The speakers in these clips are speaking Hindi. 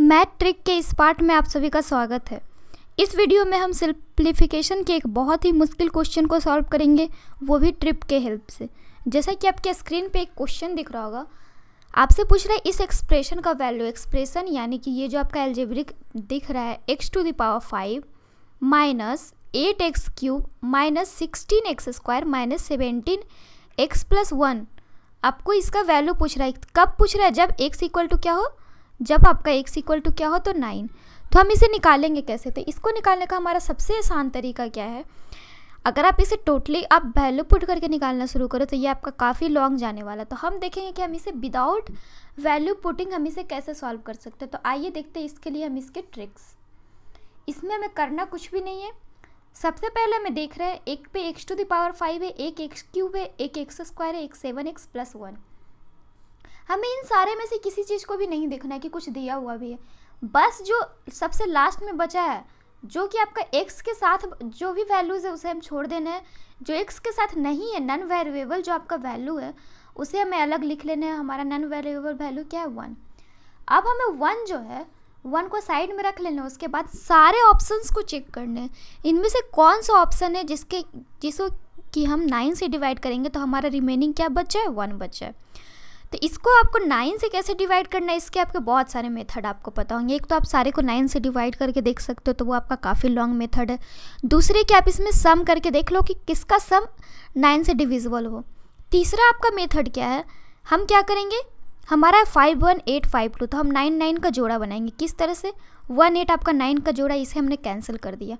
मैथ ट्रिक के इस पार्ट में आप सभी का स्वागत है इस वीडियो में हम सिंप्लीफिकेशन के एक बहुत ही मुश्किल क्वेश्चन को सॉल्व करेंगे वो भी ट्रिप के हेल्प से जैसा कि आपके स्क्रीन पे एक क्वेश्चन दिख रहा होगा आपसे पूछ रहा है इस एक्सप्रेशन का वैल्यू एक्सप्रेशन यानी कि ये जो आपका एलजेब्रिक दिख रहा है x to the power five minus eight x cube minus sixteen x square minus seventeen x plus one आपको इसका वैल्यू पूछ रहा है कब पूछ रहा है जब एक्स इक्वल टू क्या हो जब आपका एक्स इक्वल टू क्या हो तो नाइन तो हम इसे निकालेंगे कैसे तो इसको निकालने का हमारा सबसे आसान तरीका क्या है अगर आप इसे टोटली आप वैल्यू पुट करके निकालना शुरू करो तो ये आपका काफ़ी लॉन्ग जाने वाला तो हम देखेंगे कि हम इसे विदाउट वैल्यू पुटिंग हम इसे कैसे सॉल्व कर सकते हैं तो आइए देखते हैं इसके लिए हम इसके ट्रिक्स इसमें हमें करना कुछ भी नहीं है सबसे पहले हमें देख रहे हैं एक पे x to the power five है एक एक्स क्यूब है एक एक्स स्क्वायर है एक सेवन एक्स प्लस वन हमें इन सारे में से किसी चीज़ को भी नहीं देखना है कि कुछ दिया हुआ भी है बस जो सबसे लास्ट में बचा है जो कि आपका एक्स के साथ जो भी वैल्यूज़ है उसे हम छोड़ देना है जो एक्स के साथ नहीं है नन वेरिएबल जो आपका वैल्यू है उसे हमें अलग लिख लेना है हमारा नन वेरिएबल वैल्यू क्या है वन अब हमें वन जो है वन को साइड में रख लेना है उसके बाद सारे ऑप्शंस को चेक करने हैं इनमें से कौन सा ऑप्शन है जिसके जिसको कि हम नाइन से डिवाइड करेंगे तो हमारा रिमेनिंग क्या बचा है वन बचा है तो इसको आपको नाइन से कैसे डिवाइड करना है इसके आपके बहुत सारे मेथड आपको पता होंगे एक तो आप सारे को नाइन से डिवाइड करके देख सकते हो तो वो आपका काफ़ी लॉन्ग मेथड है दूसरे कि आप इसमें सम करके देख लो कि किसका सम नाइन से डिविजिबल हो तीसरा आपका मेथड क्या है हम क्या करेंगे हमारा five one eight five two तो हम नाइन नाइन का जोड़ा बनाएंगे किस तरह से वन एट आपका नाइन का जोड़ा इसे हमने कैंसिल कर दिया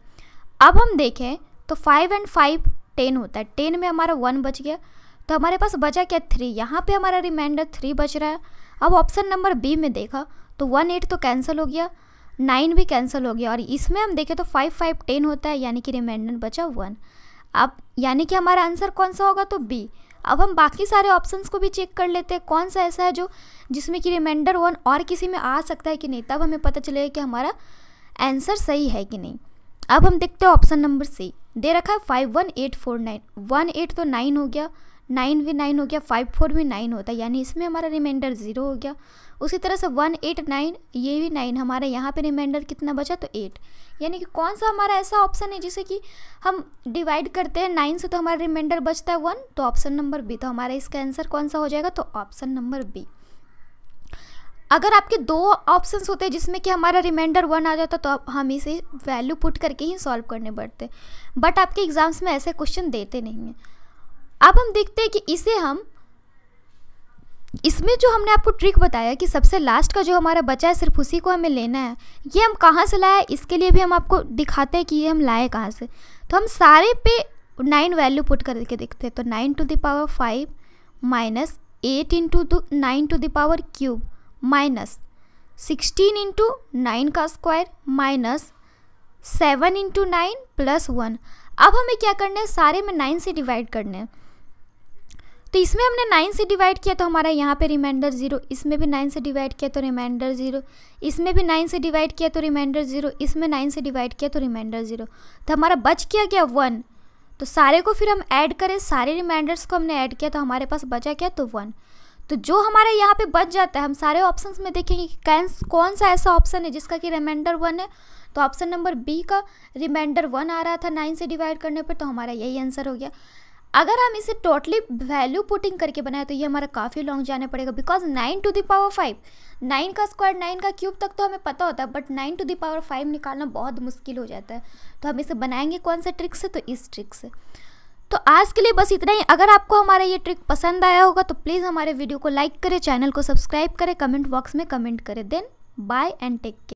अब हम देखें तो फाइव एंड फाइव टेन होता है टेन में हमारा वन बच गया तो हमारे पास बचा क्या थ्री यहाँ पे हमारा रिमाइंडर थ्री बच रहा है अब ऑप्शन नंबर बी में देखा तो वन एट तो कैंसिल हो गया नाइन भी कैंसिल हो गया और इसमें हम देखें तो फाइव फाइव टेन होता है यानी कि रिमाइंडर बचा वन अब यानी कि हमारा आंसर कौन सा होगा तो बी अब हम बाकी सारे ऑप्शंस को भी चेक कर लेते हैं कौन सा ऐसा है जो जिसमें कि रिमाइंडर वन और किसी में आ सकता है कि नहीं तब हमें पता चलेगा कि हमारा आंसर सही है कि नहीं अब हम देखते हैं ऑप्शन नंबर सी दे रखा है five one eight four nine one eight तो नाइन हो गया नाइन भी नाइन हो गया फाइव फोर भी नाइन होता है यानी इसमें हमारा रिमाइंडर ज़ीरो हो गया उसी तरह से वन एट नाइन ये भी नाइन हमारा यहाँ पे रिमाइंडर कितना बचा तो एट यानी कि कौन सा हमारा ऐसा ऑप्शन है जिसे कि हम डिवाइड करते हैं नाइन से तो हमारा रिमाइंडर बचता है वन तो ऑप्शन नंबर बी तो हमारा इसका आंसर कौन सा हो जाएगा तो ऑप्शन नंबर बी अगर आपके दो ऑप्शन होते हैं जिसमें कि हमारा रिमाइंडर वन आ जाता तो हम इसे वैल्यू पुट करके ही सॉल्व करने पड़ते बट आपके एग्ज़ाम्स में ऐसे क्वेश्चन देते नहीं हैं अब हम देखते हैं कि इसे हम इसमें जो हमने आपको ट्रिक बताया कि सबसे लास्ट का जो हमारा बचा है सिर्फ उसी को हमें लेना है ये हम कहाँ से लाया इसके लिए भी हम आपको दिखाते हैं कि ये हम लाए कहाँ से तो हम सारे पे नाइन वैल्यू पुट करके देखते हैं तो nine to the power five minus eight into two nine to the power cube minus sixteen into nine का square minus seven into nine plus one अब हमें क्या करना है सारे में नाइन से डिवाइड करना है तो इसमें हमने नाइन से डिवाइड किया तो हमारा यहाँ पे रिमाइंडर ज़ीरो इसमें भी नाइन से डिवाइड किया तो रिमाइंडर ज़ीरो इसमें भी नाइन से डिवाइड किया तो रिमाइंडर ज़ीरो इसमें नाइन से डिवाइड किया तो रिमाइंडर ज़ीरो तो हमारा बच किया गया वन तो सारे को फिर हम ऐड करें सारे रिमाइंडर्स को हमने ऐड किया तो हमारे पास बचा क्या तो वन तो जो हमारे यहाँ पे बच जाता है हम सारे ऑप्शंस में देखेंगे कि कौन सा ऐसा ऑप्शन है जिसका कि रिमाइंडर वन है तो ऑप्शन नंबर बी का रिमाइंडर वन आ रहा था नाइन से डिवाइड करने पर तो हमारा यही आंसर हो गया अगर हम इसे टोटली वैल्यू पुटिंग करके बनाए तो ये हमारा काफ़ी लॉन्ग जाना पड़ेगा because nine to power five nine का स्क्वायर नाइन का क्यूब तक तो हमें पता होता है but nine to power five निकालना बहुत मुश्किल हो जाता है तो हम इसे बनाएंगे कौन से ट्रिक से तो इस ट्रिक से तो आज के लिए बस इतना ही अगर आपको हमारा ये ट्रिक पसंद आया होगा तो प्लीज़ हमारे वीडियो को लाइक करें चैनल को सब्सक्राइब करें कमेंट बॉक्स में कमेंट करें then bye and take care